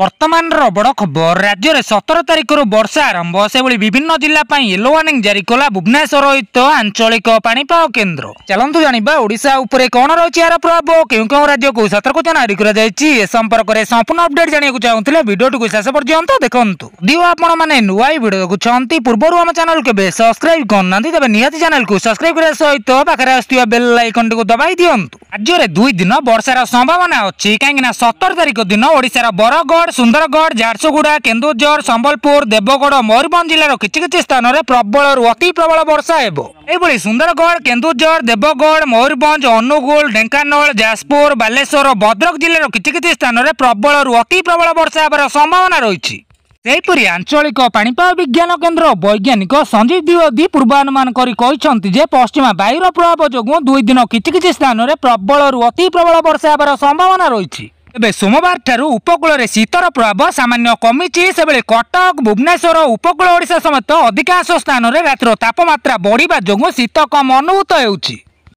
ବର୍ତ୍ତମାନର ବଡ଼ ଖବର ରାଜ୍ୟରେ ସତର ତାରିଖରୁ ବର୍ଷା ଆରମ୍ଭ ସେଭଳି ବିଭିନ୍ନ ଜିଲ୍ଲା ପାଇଁ ୟେଲୋ ୱାର୍ଣ୍ଣିଂ ଜାରି କଲା ଭୁବନେଶ୍ୱରହିତ ଆଞ୍ଚଳିକ ପାଣିପାଗ କେନ୍ଦ୍ର ଚାଲନ୍ତୁ ଜାଣିବା ଓଡ଼ିଶା ଉପରେ କ'ଣ ରହିଛି ଏହାର ପ୍ରଭାବ କେଉଁ କେଉଁ ରାଜ୍ୟକୁ ସତର୍କତା ଜାରି କରାଯାଇଛି ଏ ସମ୍ପର୍କରେ ସମ୍ପୂର୍ଣ୍ଣ ଅପଡେଟ୍ ଜାଣିବାକୁ ଚାହୁଁଥିଲେ ଭିଡ଼ିଓଟିକୁ ଶେଷ ପର୍ଯ୍ୟନ୍ତ ଦେଖନ୍ତୁ ଦିଓ ଆପଣମାନେ ନୂଆ ଭିଡ଼ିଓ ଦେଖୁଛନ୍ତି ପୂର୍ବରୁ ଆମ ଚ୍ୟାନେଲ କେବେ ସବସ୍କ୍ରାଇବ୍ କରୁନାହାନ୍ତି ତେବେ ନିହାତି ଚ୍ୟାନେଲକୁ ସବସ୍କ୍ରାଇବ୍ କରିବା ସହିତ ପାଖରେ ଆସୁଥିବା ବେଲ୍ ଆଇକନ୍ଟିକୁ ଦବାଇ ଦିଅନ୍ତୁ ରାଜ୍ୟରେ ଦୁଇ ଦିନ ବର୍ଷାର ସମ୍ଭାବନା ଅଛି କାହିଁକିନା ସତର ତାରିଖ ଦିନ ଓଡ଼ିଶାର ବରଗଡ଼ ବୁଧବାର ସୁନ୍ଦରଗଡ଼ ଝାରସୁଗୁଡ଼ା କେନ୍ଦୁଝର ସମ୍ବଲପୁର ଦେବଗଡ଼ ମୟୂରଭଞ୍ଜ ଜିଲ୍ଲାର କିଛି କିଛି ସ୍ଥାନରେ ପ୍ରବଳରୁ ଅତି ପ୍ରବଳ ବର୍ଷା ହେବ ଏହିଭଳି ସୁନ୍ଦରଗଡ଼ କେନ୍ଦୁଝର ଦେବଗଡ଼ ମୟୂରଭଞ୍ଜ ଅନୁଗୁଳ ଢେଙ୍କାନାଳ ଯାଜପୁର ବାଲେଶ୍ୱର ଭଦ୍ରକ ଜିଲ୍ଲାର କିଛି କିଛି ସ୍ଥାନରେ ପ୍ରବଳରୁ ଅତି ପ୍ରବଳ ବର୍ଷା ହେବାର ସମ୍ଭାବନା ରହିଛି ସେହିପରି ଆଞ୍ଚଳିକ ପାଣିପାଗ ବିଜ୍ଞାନ କେନ୍ଦ୍ର ବୈଜ୍ଞାନିକ ସଞ୍ଜୀବ ଦ୍ୱିବେଦୀ ପୂର୍ବାନୁମାନ କରି କହିଛନ୍ତି ଯେ ପଶ୍ଚିମ ବାୟୁର ପ୍ରଭାବ ଯୋଗୁଁ ଦୁଇ ଦିନ କିଛି କିଛି ସ୍ଥାନରେ ପ୍ରବଳରୁ ଅତି ପ୍ରବଳ ବର୍ଷା ହେବାର ସମ୍ଭାବନା ରହିଛି ତେବେ ସୋମବାରଠାରୁ ଉପକୂଳରେ ଶୀତର ପ୍ରଭାବ ସାମାନ୍ୟ କମିଛି ସେଭଳି କଟକ ଭୁବନେଶ୍ୱର ଉପକୂଳ ଓଡ଼ିଶା ସମେତ ଅଧିକାଂଶ ସ୍ଥାନରେ ରାତିର ତାପମାତ୍ରା ବଢ଼ିବା ଯୋଗୁଁ ଶୀତ କମ୍ ଅନୁଭୂତ ହେଉଛି